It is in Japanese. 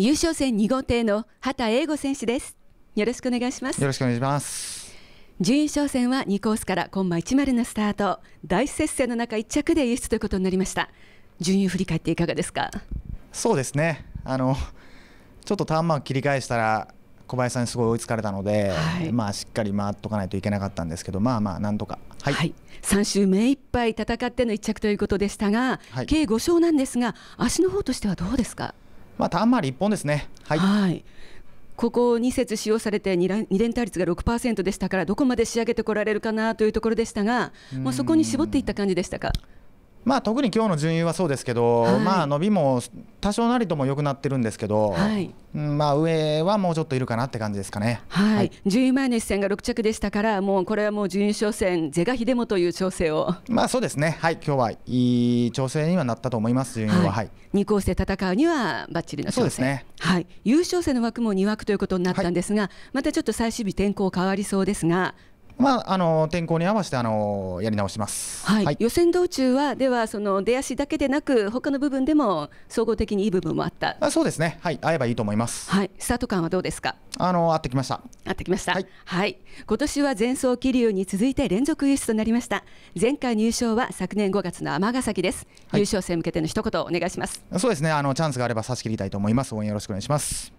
優勝戦2号艇の畑英吾選手ですよろしくお願いしますよろしくお願いします準優勝戦は2コースからコンマ10のスタート大接戦の中1着で輸出ということになりました順位振り返っていかがですかそうですねあのちょっとターンマーク切り返したら小林さんにすごい追いつかれたので、はい、まあしっかり回っとかないといけなかったんですけどまあまあなんとかはい、はい、3週目いっぱい戦っての1着ということでしたが、はい、計5勝なんですが足の方としてはどうですかまたあんまり1本ですね。はい、はいここ2節使用されて 2, 連単率が6%でしたからどこまで仕上げてこられるかなというところでしたが、まそこに絞っていった感じでしたかまあ、特に今日の順位はそうですけど、はい、まあ、伸びも多少なりとも良くなってるんですけど、はい、まあ、上はもうちょっといるかなって感じですかね、はい、はい、順位前の一戦が6着でしたから、もうこれはもう準優勝戦、是が非でもという調整を、まあ、そうですね、はい今日はいい調整にはなったと思います、順位は、はい、2コースで戦うにはばっちりのそうですね、はい、優勝戦の枠も2枠ということになったんですが、またちょっと最終日、天候変わりそうですが、まあ、あの天候に合わせてあのやり直します、はい、はい、予選道中は、ではその出足だけでなく、他の部分でも総合的にいい部分もあったあそうですね、はい、合えばいいと思います、はい、スタート感はどうですかあの合ってきました。合ってきました、はい、はい、今年は前走桐生に続いて連続輸出となりました、前回入賞は昨年5月の尼崎です、優勝戦向けての一言、お願いします、はい、そうですねあのチャンスがあれば差し切りたいと思います、応援よろしくお願いします。